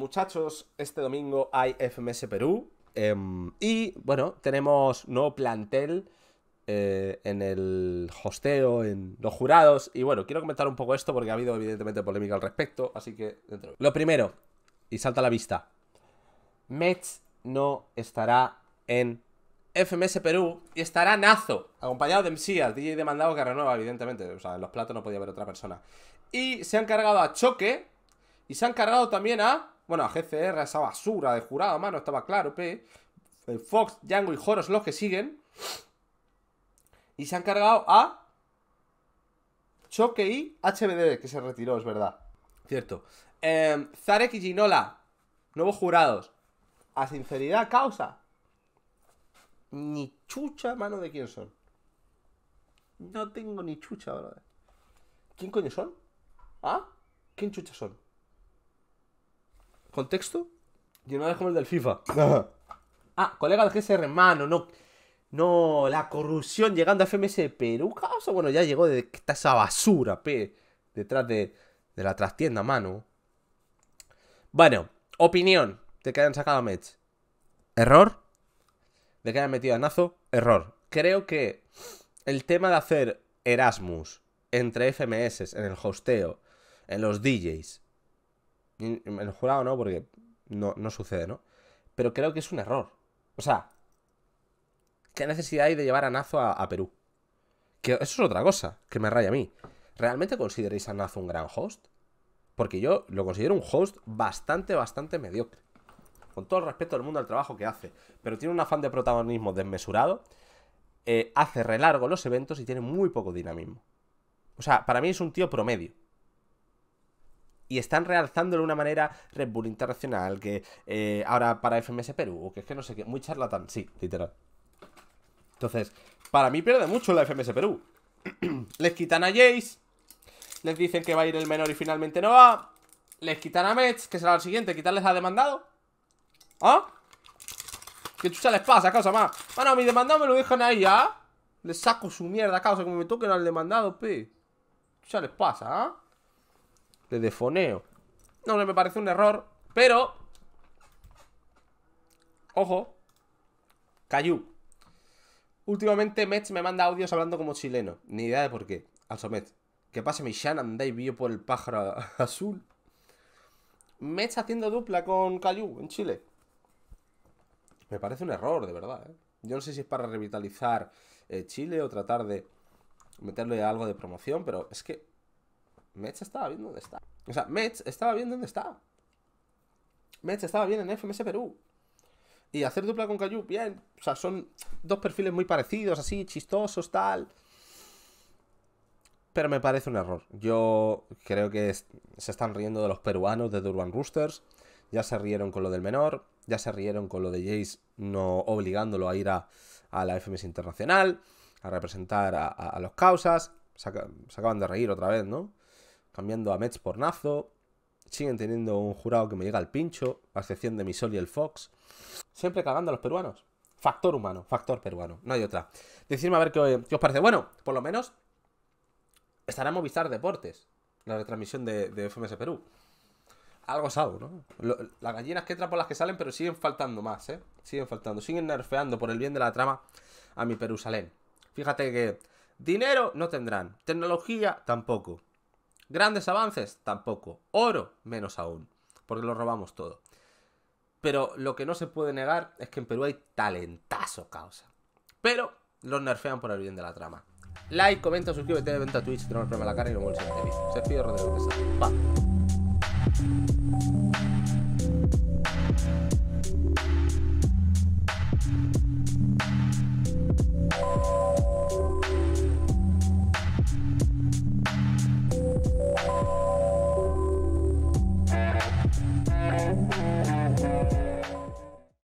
muchachos, este domingo hay FMS Perú. Em, y bueno, tenemos nuevo plantel eh, en el hosteo, en los jurados. Y bueno, quiero comentar un poco esto porque ha habido evidentemente polémica al respecto. Así que dentro. Lo primero, y salta a la vista. Mets no estará en FMS Perú y estará Nazo, acompañado de Msías, DJ demandado que renueva, evidentemente. O sea, en los platos no podía haber otra persona. Y se han cargado a Choque y se han cargado también a bueno, a GCR, esa basura de jurado, mano, estaba claro, pe, eh, Fox, Django y Joros los que siguen. Y se han cargado a Choque y HBD, que se retiró, es verdad. Cierto. Em, Zarek y Ginola, nuevos jurados. A sinceridad, causa. Ni chucha, mano, de quién son. No tengo ni chucha, brother. ¿Quién coño son? ¿Ah? ¿Quién chucha son? contexto yo no dejo el del FIFA. ah, colega del GSR, Mano, no. No, la corrupción llegando a FMS Perú caso, bueno, ya llegó de que está esa basura, p Detrás de, de la trastienda, mano. Bueno, opinión de que hayan sacado a Mets. Error. De que hayan metido a Nazo. Error. Creo que el tema de hacer Erasmus entre FMS en el hosteo, en los DJs, el jurado no, porque no, no sucede, ¿no? Pero creo que es un error. O sea, ¿qué necesidad hay de llevar a Nazo a, Perú? Que eso es otra cosa que me raya a mí. ¿Realmente consideréis a Nazo un gran host? Porque yo lo considero un host bastante, bastante mediocre. Con todo el respeto del mundo al trabajo que hace. Pero tiene un afán de protagonismo desmesurado. Eh, hace relargo los eventos y tiene muy poco dinamismo. O sea, para mí es un tío promedio y están realzando de una manera Red Bull Internacional, que eh, ahora para FMS Perú, o que es que no sé qué, muy charlatán, sí, literal. Entonces, para mí pierde mucho la FMS Perú. les quitan a Jace, les dicen que va a ir el menor y finalmente no va, les quitan a Mets, que será el siguiente, quitarles a demandado. ¿Ah? ¿Qué chucha les pasa, causa más? Bueno, ah, mi demandado me lo dejan ahí, ¿ah? Les saco su mierda, causa, como me toquen al demandado, pe. ¿Qué chucha les pasa, ah? de defoneo. No, no me parece un error, pero... Ojo. Cayu Últimamente Mets me manda audios hablando como chileno. Ni idea de por qué. Mets Que pase mi Shan y vio por el pájaro azul. Mets haciendo dupla con Cayu en Chile. Me parece un error, de verdad. ¿eh? Yo no sé si es para revitalizar eh, Chile o tratar de meterle algo de promoción, pero es que Mets estaba bien donde está. O sea, Mets estaba bien donde está. Mets estaba bien en FMS Perú. Y hacer dupla con Cayu, bien. O sea, son dos perfiles muy parecidos, así, chistosos, tal. Pero me parece un error. Yo creo que se están riendo de los peruanos de Durban Roosters. Ya se rieron con lo del menor. Ya se rieron con lo de Jace no obligándolo a ir a, la FMS Internacional. A representar a, los causas. se acaban de reír otra vez, ¿no? cambiando a Mets por Nazo. Siguen teniendo un jurado que me llega al pincho, a excepción de Misol y el Fox. Siempre cagando a los peruanos. Factor humano, factor peruano, no hay otra. Decidme a ver qué, os parece. Bueno, por lo menos estará Movistar Deportes, la retransmisión de, FMS Perú. Algo es ¿no? las gallinas que trapo las que salen, pero siguen faltando más, ¿eh? Siguen faltando, siguen nerfeando por el bien de la trama a mi Perú Perusalén. Fíjate que dinero no tendrán, tecnología tampoco. Grandes avances, tampoco. Oro, menos aún, porque lo robamos todo. Pero lo que no se puede negar es que en Perú hay talentazo, causa. Pero los nerfean por el bien de la trama. Like, comenta, suscríbete, vente a Twitch, no el problema la cara y nos vemos en el siguiente vídeo. Se Rodrigo Pesado. Pa.